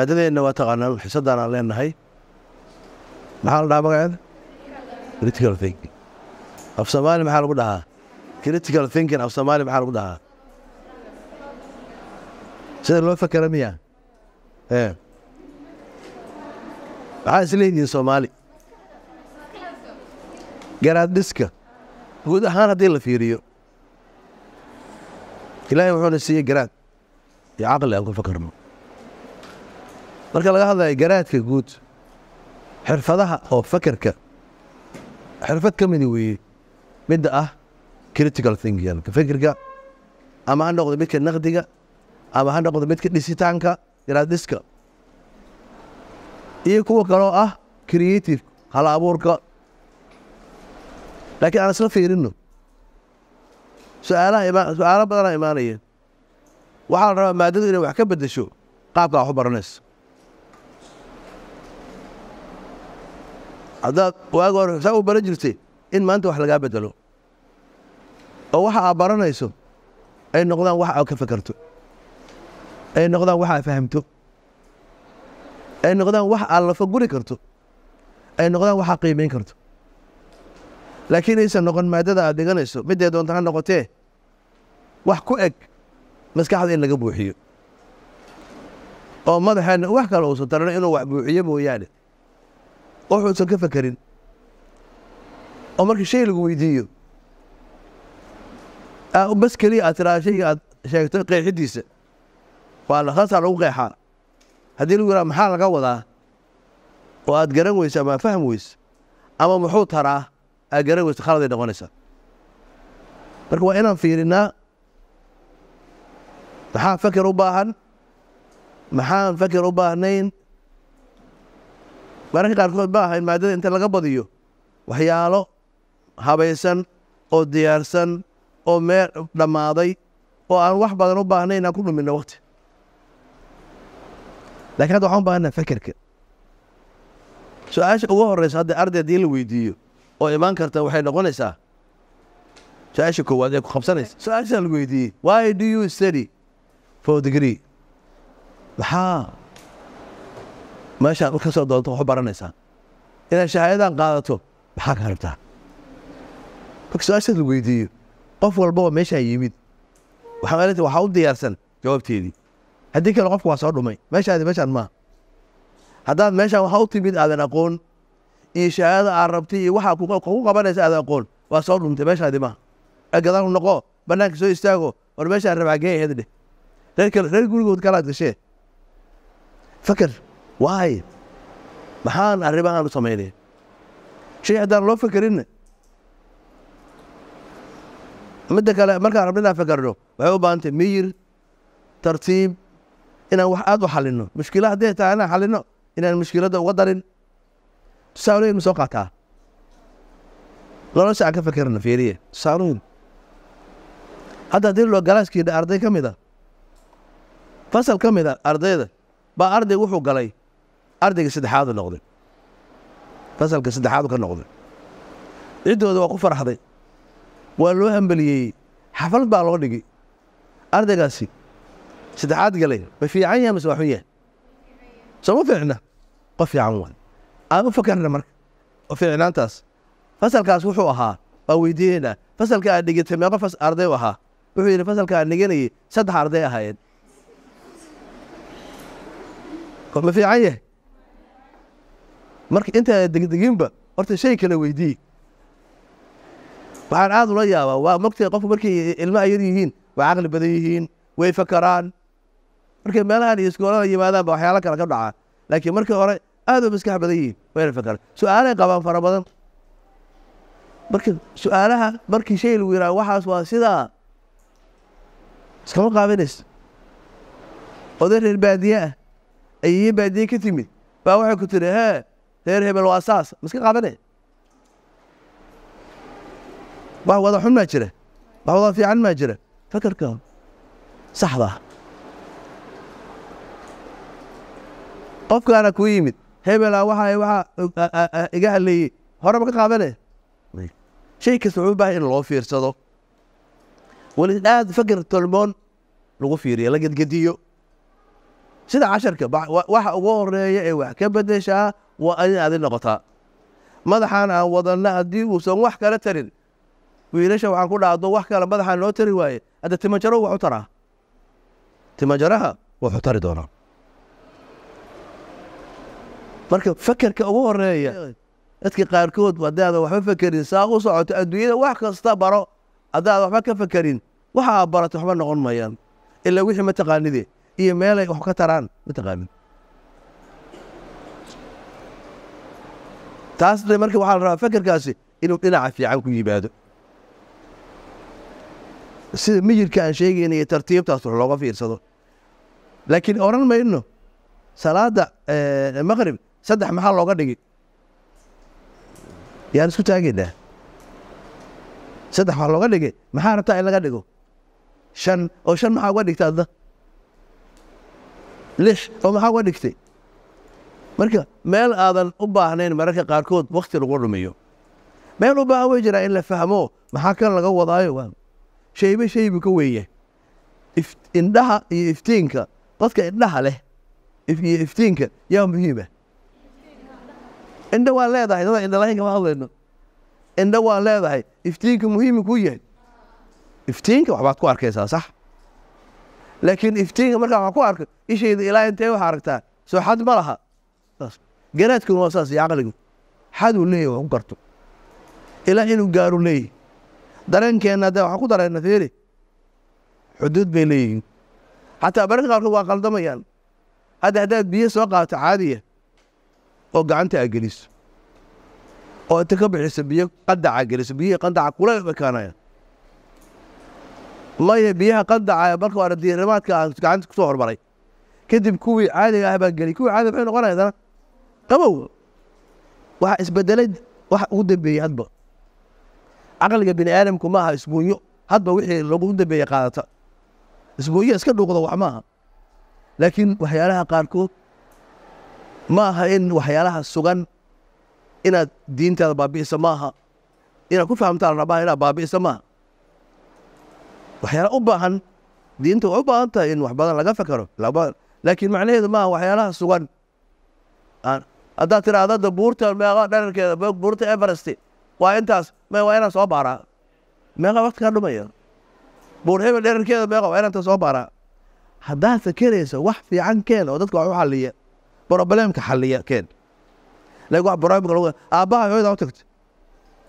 aadadeenna waa taqaanaa xiisadaan aan leenahay maxaa la dhahaa magaceeda critical thinking af soomaali maxaa lagu dhahaa critical thinking af soomaali maxaa lagu dhahaa sida loo fakera miya e maxaa isleeyihiin soomaali garaadhiska guud ahaan haddii la fiiriyo ilaahay wuxuuna siiyey garaad iyo caqli aan ku fakarno marka laga hadlayo garaadka guud xirfadaha oo fakerka xirfad ka midi weeye midda ah critical thinking fikirka ama ha noqdo midka naqdiga ama ha noqdo midka dhisitaanka garaadhiska iyo kuwa kaloo ah creative halabuurka abuurka laakiin aan isla fiirinno su-aalo badana imaanayeen waxaa la rabaa maadadu inay wax ka bedesho qaabka wax u baranaysa haddaad waagi hore saa u baran jirtay in maanta wax lagaa beddelo oo waxa aad baranayso ay noqdaan wax aad ka fakarto ay noqdaan wax aad fahamto ay noqdaan wax aad lafo guri karto ay noqdaan wax aad qiimayn karto laakiin aysan noqon maadada aad dhiganayso midday doonta ha noqotee wax ku eg maskaxda in laga buuxiyo oo madaxeena wax kale uusan tarano inuu wax buuxiyo mooyaane wuxuusan ka fakerin oo markii shay lagu weydiiyo ah, bas keliya aad tiraa shayga aad sheegto qeexidiisa waa lakhasaa lagu qeexaa haddii lagu yaraha maxaa laga wadaa oo aad garan weyso ama faham weyso ama muxuu taraa aad garan weyso khaladay noqonaysaa marka waa inaan fiirinaa maxaa faker u baahan maxaan faker u baahnayn mararka qaarkood ma ahayn maadada inta laga badiyo waxyaalo habaysan oo diyaarsan oo meel dhammaaday oo aan wax badan u baahnay inaan ku dhuminno waqti lakiin hadda waxaan u baahana fekerka su-aasha ugu horeysa hadda ardaydii la weydiiyo oo imaan karta waxay noqonaysaa su-aasha koowaad ee ku qabsanaysa su-aashaa la weydiiyey why do you study for degree maxaa meeshaad soo doonto waxu baranaysaa inaad shahaadadan qaadato maxaa ka rabtaa marka su-aashaas la weydiiyo qof walbaba meeshaa yimid waxaa u diyaarsan jawaabteedii haddii kale qofka waa soo dhumay meeshaadi meeshaan maaha haddaad meeshaan waxaa u timid aadan aqoon iyo shahaadada aad rabtay iyo waxaa kugu qabanaysa aadan aqoon waa soo dhumtay meeshaadi maaha gadaal noqo bannaanka soo istaago war meeshaan rabaa gee ahayd dheh reer gurigood kalaad gashee fakar waay maxaan arrimahaan u samaynaya shay haddaan loo fekerinna midda kale markaan rabno inaan fekerno waxay u baahan tahay miyir tartiib inaan wax aad u xalinno mushkila hadday tahay inaan xalinno inaan mushkiladda uga darin tusaaloyin ma soo qaataa nolosha aan ka fekerna fiiriye tusaaloyin hadda haddii loo galaaskiidha arday ka mid a fasal ka mid a ardayda baa arday wuxuu galay ardayga saddexaadu noqday fasalka saddexaadu ka noqday ciddooda waa ku farxday waa loo hambeliyeeyey xaflad baa loo dhigay ardaygaasi saddexaad galay ma fiican yahay mase waa xun yahay sooma fiicna qof fiican waa aan u fakarna marka oo fiicnaantaas fasalkaas wuxuu ahaa waa weydiiyeynaa fasalka aad dhigatay meeqa arday u ahaa wuxuu yidhi fasalka aad dhiganayay saddex arday ahaayeen ma fiican yahay marka intaana degdeginba horta shay kale weydii waxaan aada ula yaabaa waa mogta qofku markay ilmaha yar yihiin way caqli badan yihiin way fakaraan markay meelahan iyo iskoolada yimaadaan ba waxyaalo kale ka dhacaa laakiin markii hore aad u maskax badan yihiin wayna fakaraan su-aalay qabaan fara badan marka su-aalaha markii shay lagu yidhaha waxaas waa sidaa iskama qaabinaysa oday reer baadiye ah ayiyo baadiye ka timid baa waxay ku tiri hee reer hebel waa saas maiska qaadane wax wada xun maa jira wax wada fiican maa jira fakarka saxdaa qofkaana kuu yimid hebela waxa waxa iga hadleeyey horeba ka qaadane shay kasta wuxuu baahay in loo fiirsado weli aad fakar tolmoon lagu fiiriyo la gedgediyo sida casharka waxa uga horeeya ee wax ka bedeshaa ah waa in aadi noqotaa madaxan aan wadanna haddii uusan wax kala tarin wiilasha waxaan ku dhaado wax kale madaxaan noo tari waaye hadda timajaro wax taraa timajaraha waxu tari doonaa marka fakerka ugu horeeya dadka qaarkood hadaadan waxba fakerin saa u socoto adduunyada wax kasta baro haddaadan waxba ka fakerin waxaa barato waxba noqon maayaan ilaa wixii mataqaanide iyo meelay wax ka taraan mataqaanid taasna marka waxaa la rabaa fekerkaasi inuu dhinaca fiican ku yimaado sida mijirka aan sheegayna iyo tartiibtaas wax looga fiirsado laakiin oran mayno salaada eh, maqrib saddex maxaa looga dhigi yaan isku taagaynaa saddex wax looga dhigi maxaa rabtaa in laga dhigo shan oo shan maxaa uga dhigta adna lix oo maxaa uga dhigtay marka meel aadan u baahnayn mararka qaarkood wakhti lagu dhumiyo meel u baahan way jiraa in la fahmo maxaa kan laga wadaayo shayba ka weeye indhaha iyo iftiinka dadka indhaha leh iyo iftiinka yaa muhiima ah. indha waan leedahay dada indhalahayn kama hadlayno indha waan leedahay iftiinka muhiima kuu yahay iftiinka waxbaad ku arkaysaa sax laakiin iftiinka markaa waxaan ku arkay ishayda ilaa intee waxa aragtaa soo xad ma laha garaadkun waa saas iyo caqligu xaduu leeyahy waan u garto ilaa inuu gaaru leeyahy dareenkeenna haddee waxaan ku darayna fiiri xuduud bay leeyihiin xataa bararka qaarkood waa qaldamayaan hadda haddaad biyo soo qaato caadiya oo gacanta aad geliso oo inta ka bixiso biyo qandaca geliso biyihii qandaca kuleel bay kaanayaan wallahi biyaha qandaca marka ardiirimaadka aan gacanta kusoo hormaray kadib kuwii caadiga ah baan geliy kuwii caadiga maxay noqonaya dana qabow waxaa isbedelay waxa ugu dambeeyey hadba caqliga bini aadamku ma isbuunyo hadba wixii lagu dambeeye qaadata isbuunyo iska dhuuqda wax ma laakiin waxyaalaha qaarkood ma in waxyaalaha sugan inaad diintaada baabi'isa ma aha inaad ku fahamtaan rabaa inaad baabi'isa maaha waxyaala u baahan diinta way u baahan tahay in wax badan laga fekero laakiin macnaheedu maaha waxyaalaha sugan haddaad tiraahdo buurta meeqa dherarkeeda buurta everest waa intaas me waa inaan soo baaraa meeqa waktikaa dhumaya buur hebel dherarkeeda meeqa waa inaan soo baaraa haddaad fakerayso wax fiican keen oo dadka wax u xalliya brobleemka xalliya keen laakiin wax brobleemka lagu aabbaha hooyada u tagta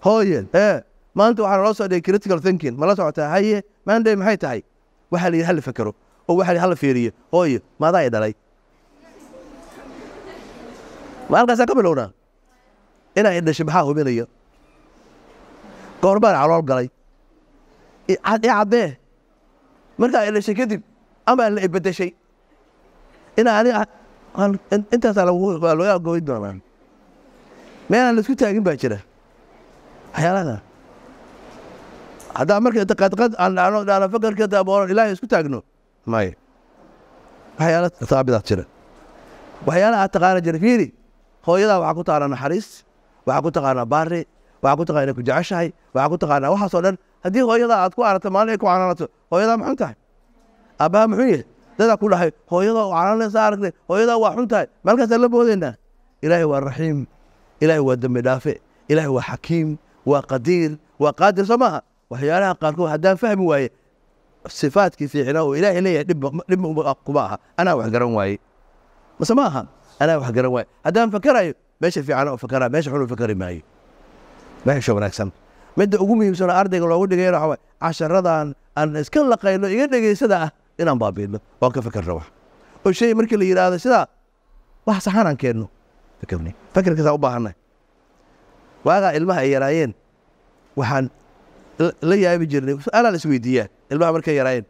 hooye ee maanta waxaa naloo soo critical thinking ma la socotaa haye maanday maxay tahay waxaa la yidhi hala fekero oo waxa la hala fiiriyo hooyo maadaa i dhalay ma halkaasaan ka bilownaa inaa i dhashay maxaa hubinaya goor baan calool galay i caddee markaa idhashay kadib amaa la ibadashay inaa aniga intaasaa goyn doonaa meelaan la isku taagin baa jira waxyaaladaa haddaan marka qadqad aan dhacno dhaana fakarka daaboono ilaahay isku taagno maya waxyaala saabidaa jira waxyaalaha aad taqaana jira fiiri hooyadaa waxaa ku taqaanaa naxariis waxaa ku taqaanaa baari waxaa ku taqaanaa ku jeceshahay waxaa ku taqaanaa waxaasoo dhan haddii hooyadaa aad ku aragto maalin ay ku canaanato hooyadaa ma xun tahay aabbaha muxuu yahay dadaa ku dhahay hooyadaa u canaanaysa aragnay hooyadaa waa xun tahay malkaasaan la boodaynaa ilaahay waa raxiim ilaahay waa dembi dhaafe ilaahay waa xakiim waa qadiir waa qaadir soo maaha waxyaalaha qaarkood haddaan fahmi waaye sifaadkii fiicnaa oo ilaahay leeyahay dhibdhib kuma aha anaa wax garan waaye mase ma aha anaa wax garan waaye haddaan fakarayo meesha fiicana oo meesha xunu fakari maayo meesha wanaagsan midda ugu muhiimsanoo ardayga loogu dhigayna waxaa waaye casharadan aan iska laqayno iga dhegaysada ah inaan baabiidno waan ka fakerno wax oo shay markii la yidhaahdo sidaa wax saxanaan keenno fakerkaasaa u baahannahay waagaa ilmaha ay yaraayeen waxaan la yaabi jirnay su-aalaa la isweydiiyaa ilmaha markay yaraayeen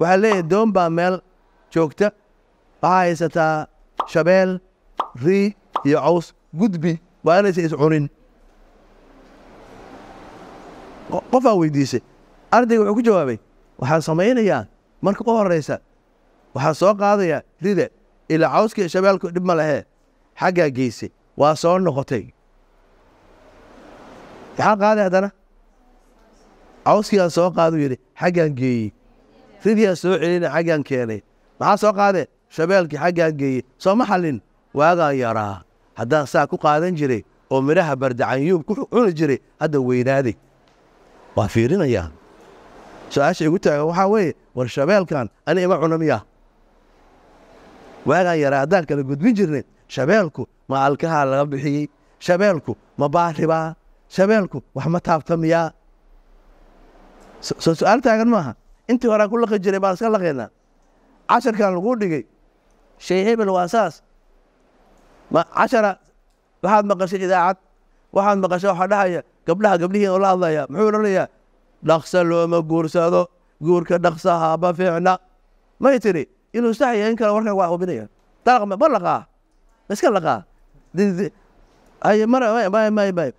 waxaa leeyahay doon baa meel joogta waxaa haysataa shabeel rii iyo caws gudbi waa inaysa iscunin qofaa weydiisay ardayga wuxuu ku jawaabay waxaan samaynayaa marka u horeysa waxaan soo qaadayaa rida ilaa cawska iyo shabeelku dhib ma lehee xaggaa geysay waa soo noqotay maxaa qaaday haddana cawskiyaa soo qaadu yidhi xaggaan geeyey ridiyaa soo celina xaggaan keenay maxaa soo qaade shabeelkii xaggaan geeyey soo ma xallin waagaan yaraa haddaan saa ku qaadan jiray oo midhaha bardacanyuub ku cuni jiray hadda weynaaday waa fiirinayaa su-aasha igu taagan waxaa weeye war shabeelkan ani ima cuna miyaa waagaan yaraa haddaan kala gudbin jirnay shabeelku ma alkahaa laga bixiyey shabeelku ma baaribaa shabeelku wax ma taabtamiyaa soo su-aal taagan maaha intii horaa ku laqi jiray baan iska laqaynaa casharkan laguu dhigay shay hebel waa saas cashara waxaad maqashay idaacad waxaad maqashay waxaa dhahaya gabdhaha gabdhihiin oo la hadlaya muxuu odhanayaa dhaqsa looma guursado guurka dhaqsa haba fiicna may tiri inuu saxya in kale warkaan waa hubinaya ma laqaa ma iska laqaa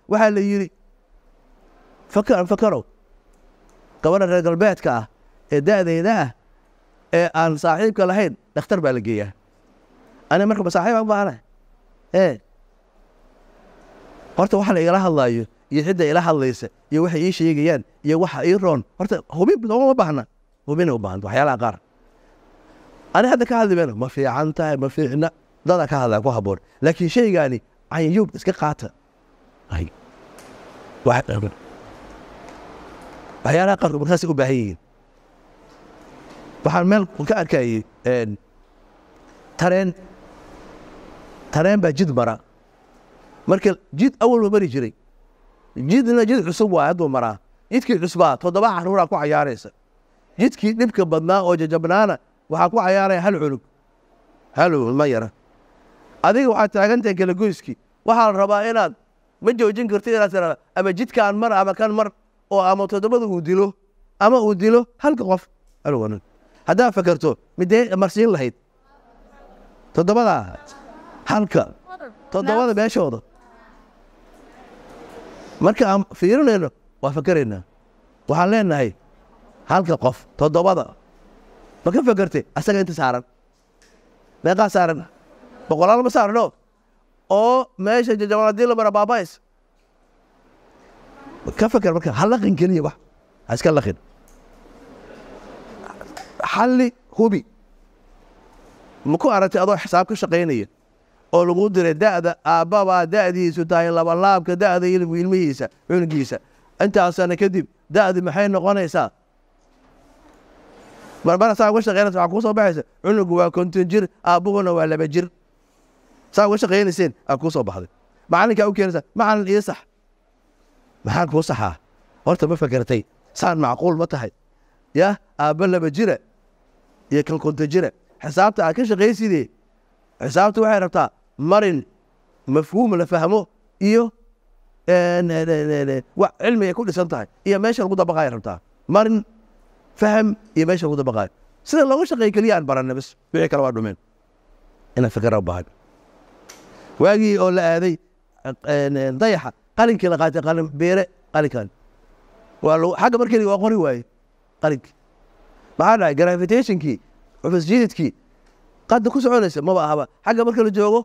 waxaa la yidhi fakarow gabana reer galbeedka ah ee da'deyda ah ee aan saaxiibka lahayn dhakhtar baa la geeyaa ani markaba saaxiibaan u baahana e horta waxaan igala hadlaayo iyo cidda ila hadlaysa iyo waxay ii sheegayaan iyo waxa ii roon horta hubin loogama baahna hubina u baahanta waxyaalaha qaar ani hadda ka hadli mayno ma fiican tahay ma fiicna dadaa ka hadlaa ku haboon laakiin shaygaani canyuub iska qaata waxyaalaha qaarkood markaasay u baahan yihiin waxaan meel ka arkayey tareen tareen baa jid mara marka jid awal ma mari jiray jidna jid cusub waa hadduu maraa jidkii cusbaa toddoba caruuraa ku cayaaraysa jidkii dhibka badnaa oo jajabnaana waxaa ku cayaaraya hal culug hal culug ma yara adiga waxaad taagan kalagoyskii waxaa la rabaa inaad ma joojin kartid inaad tiraada ama jidkaan mar ama kan mar oo ama toddobada uu dilo ama uu dilo halka qof alwanan haddaad fakarto midee marsiin lahayd toddobadaa halka todobada meeshooda marka aan fiirinayno waa fakaraynaa waxaan leenahay halka qof todobada ma ka fakartay asaga inta saaran meeqaa saaran boqolaal ma saarano oo meesha jajabaadii la mara baabays ka fakar marka ha laqin keliya wax ha iska laqin xalli hubi ma ku aragtay adoo xisaab ka shaqaynaya oo lagu diray da'da aabbabaa da'diisu tahay labalaabka da'da ilmigu ilmihiisa cunuggiisa intaas sano kadib da'di maxay noqonaysaa marmar saa uga shaqaynaysa waxaa kuu soo baxaysa cunugu waa konton jir aabbuhuna waa laba jir saa uga shaqaynayseen aa kuu soo baxday macalinkaa u keenaysaa macalin iyo sax maxaa kuu saxaa horta ma fakertay saan macquul ma tahay ya aabba laba jira iyo kan jira xisaabta aad ka shaqayside xisaabta waxay rabtaa marin mafhuum la fahmo iyo wax cilmi ay ku dhisan tahay iyo meesha lagu dabaqaaya rabtaa marin faham iyo meesha lagu dabaqaayo sida loogu shaqeey keliya aan baranna bas wixii kale waa dhumeen inaan fikra u baahan waagii oo la aaday dayaxa qalinkii la qaatay qalin beere qalinkan agga markeliga waa qori waaye qalinki maxaa dhahay gravitationkii cufus qadda ku soconaysa maba ahaba xagga marka la joogo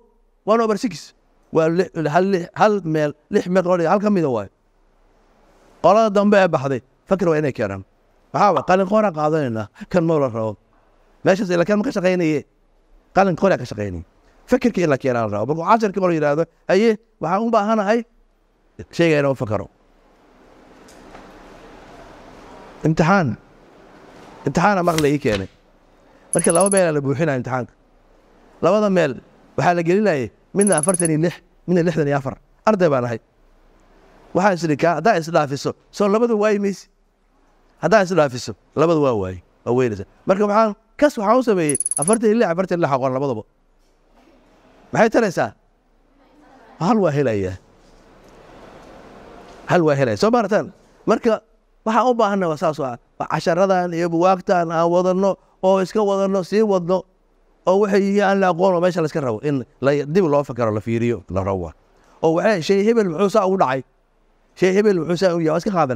one over six waa hal meel lix meel qodhiga hal ka mida waayo qolada dambe ee baxday fakir waa inay keenaan maxaa qalin qora qaadanaynaa kan mawla rabo meeshaas ila kan ma ka shaqaynaye qalin qoraa ka shaqaynaya fakirka in la rabo markuu casharkii qor yidhaahdo haye waxaan u baahanahay sheyga inuu fakaro imtixaan imtixaana maqla ii keenay marka laba meelaa la buuxinaya imtixaanka labada meel waxaa la gelinayay midna afartan iyo lix midna lixdan iyo afar arday baan ahay waxaa isdhi kaa haddaa isdhaafiso soo labadu waayi mayse haddaa isdhaafiso labada waa waaye waa weynaysa marka maxaan kas waxaan u sameeyey afartan iyo lix afartan iyo lix aqoon labadaba maxay taraysaa hal waa helayaa hal waa helay soo maarataan marka waxaan u baahanna waa saasoo ah casharadan iyo buwaagtan aan wadanno oo iska wadanno sii wadno oo waxay yihiin aan la aqoon oo meesha la iska rabo in dib loo fakero la fiiriyo la rawa oo waxaa shay hebel muxuu saa ugu dhacay shay hebel muxuu saa u yahay waa iska qaadana